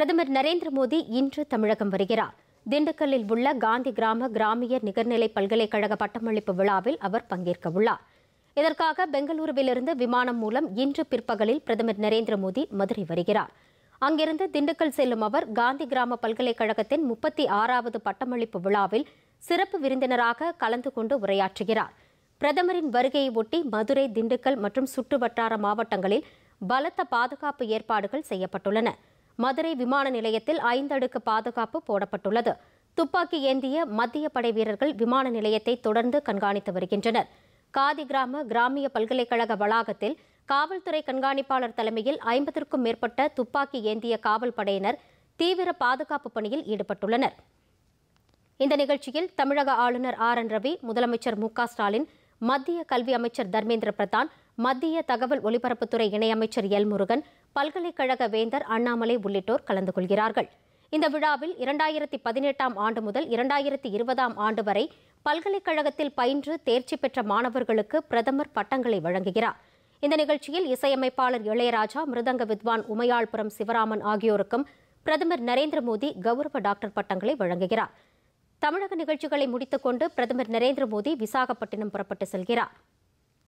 பிரதமர் நரேந்திர மோடி இன்று தமிழகம் வருகிறார் திண்டுக்கல்லில் உள்ள காந்தி கிராம கிராமிய நிகர்நிலை பல்கலைக்கழக பட்டமளிப்பு விழாவில் அவர் பங்கேற்க உள்ளார் இதற்காக பெங்களூருவிலிருந்து விமானம் மூலம் இன்று பிற்பகலில் பிரதமர் நரேந்திர மோடி மதுரை வருகிறார் அங்கிருந்து திண்டுக்கல் செல்லும் அவர் காந்தி கிராம பல்கலைக்கழகத்தின் முப்பத்தி ஆறாவது பட்டமளிப்பு விழாவில் சிறப்பு விருந்தினராக கலந்து கொண்டு உரையாற்றுகிறார் பிரதமரின் வருகையை ஒட்டி மதுரை திண்டுக்கல் மற்றும் சுற்றுவட்டார மாவட்டங்களில் பலத்த பாதுகாப்பு ஏற்பாடுகள் செய்யப்பட்டுள்ளன மதுரை விமான நிலையத்தில் ஐந்தடுக்கு பாதுகாப்பு போடப்பட்டுள்ளது துப்பாக்கி ஏந்திய மத்திய படை வீரர்கள் விமான நிலையத்தை தொடர்ந்து கண்காணித்து வருகின்றனர் காதி கிராம கிராமிய பல்கலைக்கழக வளாகத்தில் காவல்துறை கண்காணிப்பாளர் தலைமையில் ஐம்பதற்கும் மேற்பட்ட துப்பாக்கி ஏந்திய காவல் படையினர் தீவிர பாதுகாப்பு பணியில் ஈடுபட்டுள்ளனர் இந்த நிகழ்ச்சியில் தமிழக ஆளுநர் ஆர் என் ரவி முதலமைச்சர் மு ஸ்டாலின் மத்திய கல்வி அமைச்சர் தர்மேந்திர பிரதான் மத்திய தகவல் ஒலிபரப்புத்துறை இணையமைச்சர் எல் முருகன் பல்கலைக்கழக வேந்தர் அண்ணாமலை உள்ளிட்டோர் கலந்து கொள்கிறார்கள் இந்த விழாவில் இரண்டாயிரத்தி பதினெட்டாம் ஆண்டு முதல் இரண்டாயிரத்தி இருபதாம் ஆண்டு வரை பல்கலைக்கழகத்தில் பயின்று தேர்ச்சி பெற்ற மாணவர்களுக்கு பிரதமர் பட்டங்களை வழங்குகிறார் இந்த நிகழ்ச்சியில் இசையமைப்பாளர் இளையராஜா மிருதங்க வித்வான் உமையாள்புரம் சிவராமன் ஆகியோருக்கும் பிரதமர் நரேந்திர மோடி கௌரவ டாக்டர் பட்டங்களை வழங்குகிறார் தமிழக நிகழ்ச்சிகளை முடித்துக்கொண்டு பிரதமர் நரேந்திர மோடி விசாகப்பட்டினம் புறப்பட்டு செல்கிறார்